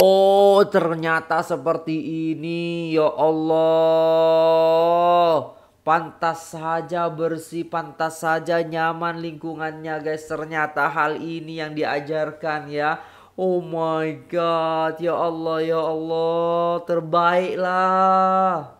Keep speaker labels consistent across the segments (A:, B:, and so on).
A: Oh ternyata seperti ini ya Allah Pantas saja bersih, pantas saja nyaman lingkungannya guys Ternyata hal ini yang diajarkan ya Oh my god, ya Allah, ya Allah, terbaiklah.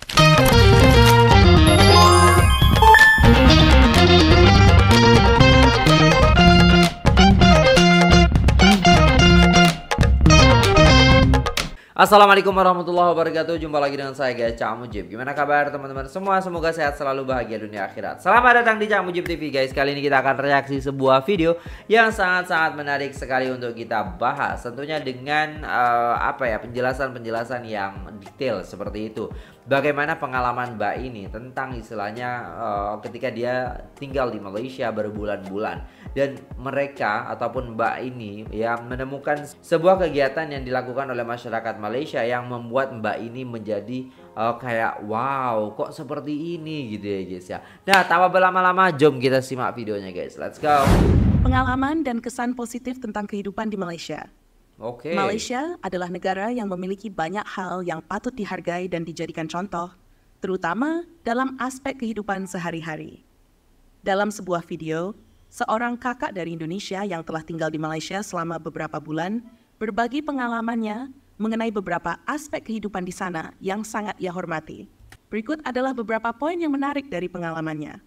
A: Assalamualaikum warahmatullahi wabarakatuh Jumpa lagi dengan saya guys Cak Mujib Gimana kabar teman-teman semua Semoga sehat selalu bahagia dunia akhirat Selamat datang di Cak Mujib TV guys Kali ini kita akan reaksi sebuah video Yang sangat-sangat menarik sekali untuk kita bahas Tentunya dengan uh, apa ya penjelasan-penjelasan yang detail seperti itu bagaimana pengalaman Mbak ini tentang istilahnya uh, ketika dia tinggal di Malaysia berbulan-bulan dan mereka ataupun Mbak ini ya menemukan sebuah kegiatan yang dilakukan oleh masyarakat Malaysia yang membuat Mbak ini menjadi uh, kayak wow kok seperti ini gitu ya guys ya. Nah tanpa berlama-lama jom kita simak videonya guys. Let's go.
B: Pengalaman dan kesan positif tentang kehidupan di Malaysia.
A: Okay. Malaysia
B: adalah negara yang memiliki banyak hal yang patut dihargai dan dijadikan contoh, terutama dalam aspek kehidupan sehari-hari. Dalam sebuah video, seorang kakak dari Indonesia yang telah tinggal di Malaysia selama beberapa bulan berbagi pengalamannya mengenai beberapa aspek kehidupan di sana yang sangat ia hormati. Berikut adalah beberapa poin yang menarik dari pengalamannya.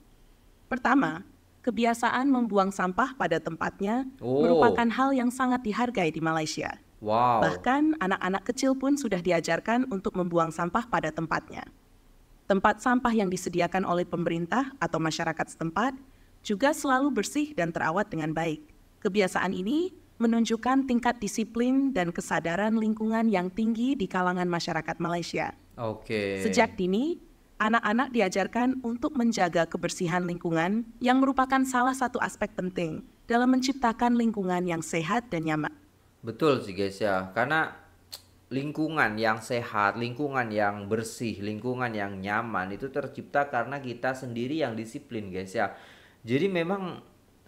B: Pertama, kebiasaan membuang sampah pada tempatnya oh. merupakan hal yang sangat dihargai di Malaysia.
A: Wow. Bahkan
B: anak-anak kecil pun sudah diajarkan untuk membuang sampah pada tempatnya. Tempat sampah yang disediakan oleh pemerintah atau masyarakat setempat juga selalu bersih dan terawat dengan baik. Kebiasaan ini menunjukkan tingkat disiplin dan kesadaran lingkungan yang tinggi di kalangan masyarakat Malaysia.
A: Oke. Okay. Sejak
B: dini, anak-anak diajarkan untuk menjaga kebersihan lingkungan yang merupakan salah satu aspek penting dalam menciptakan lingkungan yang sehat dan nyaman.
A: Betul sih guys ya, karena lingkungan yang sehat, lingkungan yang bersih, lingkungan yang nyaman itu tercipta karena kita sendiri yang disiplin guys ya. Jadi memang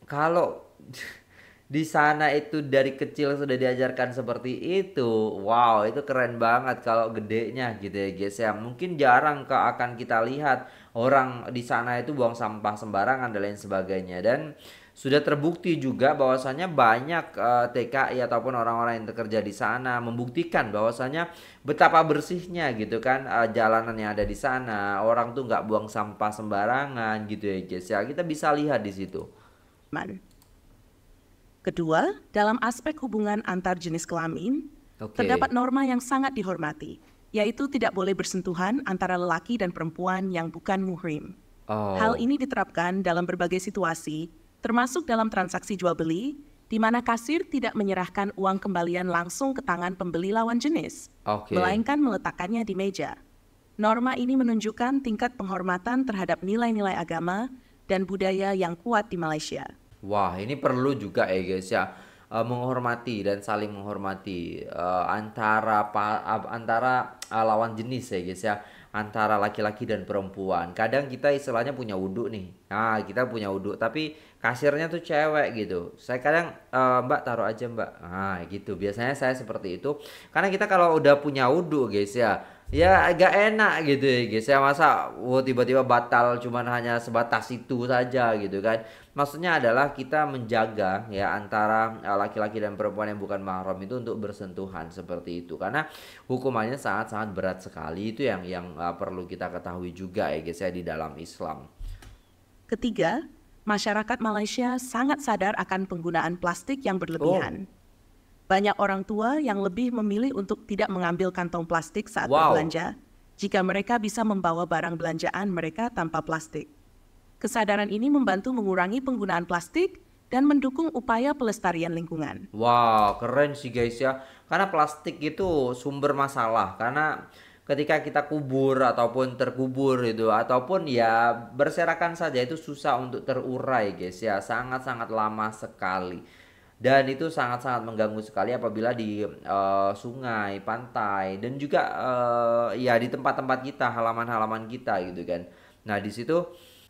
A: kalau di sana itu dari kecil sudah diajarkan seperti itu. Wow, itu keren banget kalau gedenya gitu ya guys ya. Mungkin jarang ke akan kita lihat orang di sana itu buang sampah sembarangan dan lain sebagainya dan sudah terbukti juga bahwasanya banyak uh, eh, TKI ataupun orang-orang yang bekerja di sana membuktikan bahwasanya betapa bersihnya gitu kan uh, jalanan yang ada di sana orang tuh nggak buang sampah sembarangan gitu ya guys ya kita bisa lihat di situ. Man.
B: Kedua, dalam aspek hubungan antar jenis kelamin, okay. terdapat norma yang sangat dihormati, yaitu tidak boleh bersentuhan antara lelaki dan perempuan yang bukan muhrim.
A: Oh. Hal ini
B: diterapkan dalam berbagai situasi, termasuk dalam transaksi jual beli, di mana kasir tidak menyerahkan uang kembalian langsung ke tangan pembeli lawan jenis,
A: okay. melainkan
B: meletakkannya di meja. Norma ini menunjukkan tingkat penghormatan terhadap nilai-nilai agama dan budaya yang kuat di Malaysia.
A: Wah, ini perlu juga ya guys ya eh, menghormati dan saling menghormati uh, antara pa, eh, antara uh, lawan jenis ya guys ya antara laki-laki dan perempuan kadang kita istilahnya punya wudhu nih nah kita punya wudhu tapi kasirnya tuh cewek gitu saya kadang uh, mbak taruh aja mbak nah gitu biasanya saya seperti itu karena kita kalau udah punya wudhu guys ya ya agak enak gitu ya guys ya masa wow, oh, tiba-tiba batal cuman hanya sebatas itu saja gitu kan maksudnya adalah kita menjaga ya antara eh, laki-laki dan perempuan yang bukan mahram itu untuk bersentuhan seperti itu karena hukumannya sangat-sangat berat sekali itu yang yang uh, perlu kita ketahui juga ya guys ya di dalam Islam
B: ketiga masyarakat Malaysia sangat sadar akan penggunaan plastik yang berlebihan oh banyak orang tua yang lebih memilih untuk tidak mengambil kantong plastik saat wow. berbelanja jika mereka bisa membawa barang belanjaan mereka tanpa plastik. Kesadaran ini membantu mengurangi penggunaan plastik dan mendukung upaya pelestarian lingkungan.
A: Wow, keren sih guys ya. Karena plastik itu sumber masalah karena ketika kita kubur ataupun terkubur itu ataupun ya berserakan saja itu susah untuk terurai guys ya. Sangat-sangat lama sekali dan itu sangat-sangat mengganggu sekali apabila di uh, sungai, pantai dan juga uh, ya di tempat-tempat kita, halaman-halaman kita gitu kan. Nah, di situ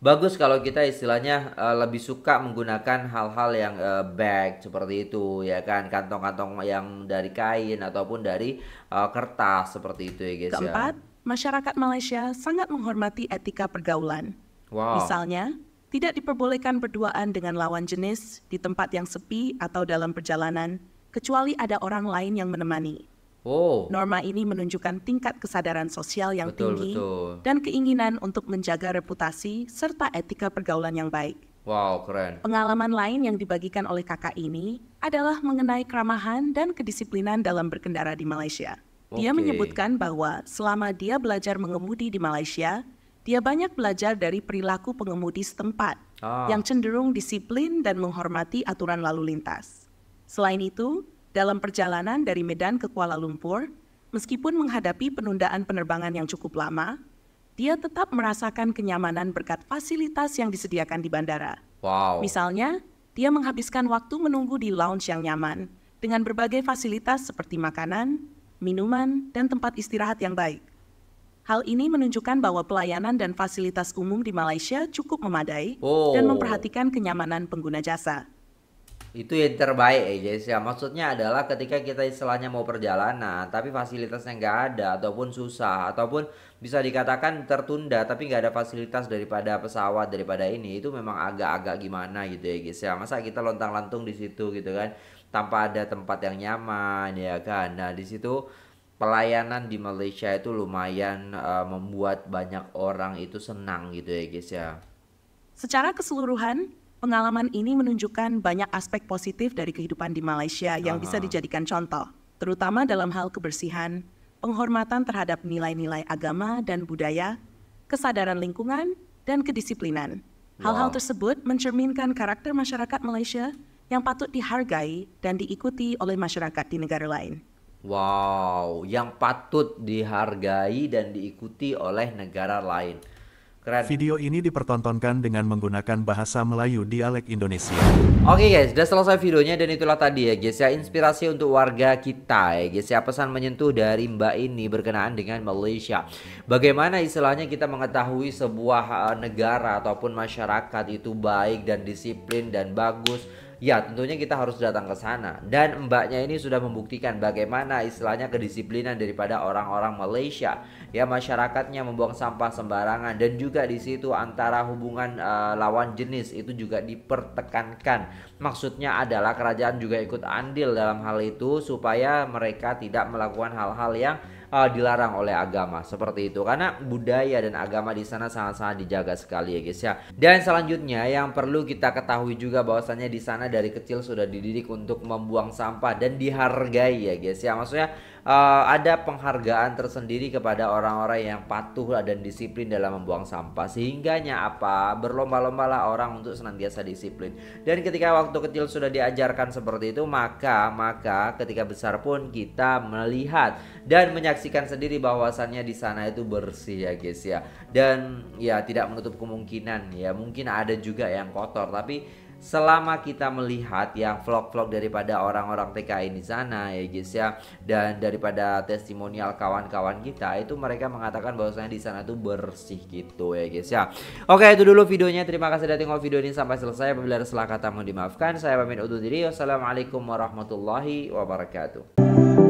A: bagus kalau kita istilahnya uh, lebih suka menggunakan hal-hal yang uh, bag seperti itu ya kan, kantong-kantong yang dari kain ataupun dari uh, kertas seperti itu ya guys ya. Keempat, ya.
B: masyarakat Malaysia sangat menghormati etika pergaulan.
A: Wow. Misalnya,
B: tidak diperbolehkan berduaan dengan lawan jenis di tempat yang sepi atau dalam perjalanan, kecuali ada orang lain yang menemani. Oh. Norma ini menunjukkan tingkat kesadaran sosial yang betul, tinggi
A: betul. dan
B: keinginan untuk menjaga reputasi serta etika pergaulan yang baik.
A: Wow, keren.
B: Pengalaman lain yang dibagikan oleh kakak ini adalah mengenai keramahan dan kedisiplinan dalam berkendara di Malaysia. Dia menyebutkan bahwa selama dia belajar mengemudi di Malaysia, dia banyak belajar dari perilaku pengemudi setempat ah. yang cenderung disiplin dan menghormati aturan lalu lintas. Selain itu, dalam perjalanan dari Medan ke Kuala Lumpur, meskipun menghadapi penundaan penerbangan yang cukup lama, dia tetap merasakan kenyamanan berkat fasilitas yang disediakan di bandara. Wow. Misalnya, dia menghabiskan waktu menunggu di lounge yang nyaman dengan berbagai fasilitas seperti makanan, minuman, dan tempat istirahat yang baik. Hal ini menunjukkan bahwa pelayanan dan fasilitas umum di Malaysia cukup memadai oh. dan memperhatikan kenyamanan pengguna jasa.
A: Itu yang terbaik ya guys ya. Maksudnya adalah ketika kita istilahnya mau perjalanan tapi fasilitasnya nggak ada ataupun susah ataupun bisa dikatakan tertunda tapi nggak ada fasilitas daripada pesawat daripada ini itu memang agak-agak gimana gitu ya guys ya. Masa kita lontang-lantung di situ gitu kan tanpa ada tempat yang nyaman ya kan. Nah, di situ pelayanan di Malaysia itu lumayan uh, membuat banyak orang itu senang gitu ya guys ya.
B: Secara keseluruhan, pengalaman ini menunjukkan banyak aspek positif dari kehidupan di Malaysia yang Aha. bisa dijadikan contoh, terutama dalam hal kebersihan, penghormatan terhadap nilai-nilai agama dan budaya, kesadaran lingkungan, dan kedisiplinan. Hal-hal wow. tersebut mencerminkan karakter masyarakat Malaysia yang patut dihargai dan diikuti oleh masyarakat di negara lain.
A: Wow, yang patut dihargai dan diikuti oleh negara lain. Keren.
B: Video ini dipertontonkan dengan menggunakan bahasa Melayu dialek Indonesia.
A: Oke okay guys, sudah selesai videonya dan itulah tadi ya guys ya inspirasi untuk warga kita ya guys ya pesan menyentuh dari Mbak ini berkenaan dengan Malaysia. Bagaimana istilahnya kita mengetahui sebuah eh, negara ataupun masyarakat itu baik dan disiplin dan bagus ya tentunya kita harus datang ke sana. Dan mbaknya ini sudah membuktikan bagaimana istilahnya kedisiplinan daripada orang-orang Malaysia. Ya masyarakatnya membuang sampah sembarangan dan juga di situ antara hubungan uh, lawan jenis itu juga dipertekankan. Maksudnya adalah kerajaan juga ikut andil dalam hal itu supaya mereka tidak melakukan hal-hal yang uh, dilarang oleh agama seperti itu karena budaya dan agama di sana sangat-sangat dijaga sekali ya guys ya dan selanjutnya yang perlu kita ketahui juga bahwasannya di sana dari kecil sudah dididik untuk membuang sampah dan dihargai ya guys ya maksudnya uh, ada penghargaan tersendiri kepada orang-orang yang patuh dan disiplin dalam membuang sampah sehingganya apa berlomba lomba lah orang untuk senantiasa disiplin dan ketika waktu kecil sudah diajarkan seperti itu maka maka ketika besar pun kita melihat dan menyaksikan sendiri bahwasannya di sana itu bersih ya guys ya dan ya tidak menutup kemungkinan ya mungkin ada juga yang kotor tapi selama kita melihat ya vlog-vlog daripada orang-orang TKI di sana ya guys ya dan daripada testimonial kawan-kawan kita itu mereka mengatakan bahwasanya di sana tuh bersih gitu ya guys ya. Oke itu dulu videonya terima kasih sudah tengok video ini sampai selesai apabila ada salah kata mohon dimaafkan saya pamit undur diri wassalamualaikum warahmatullahi wabarakatuh.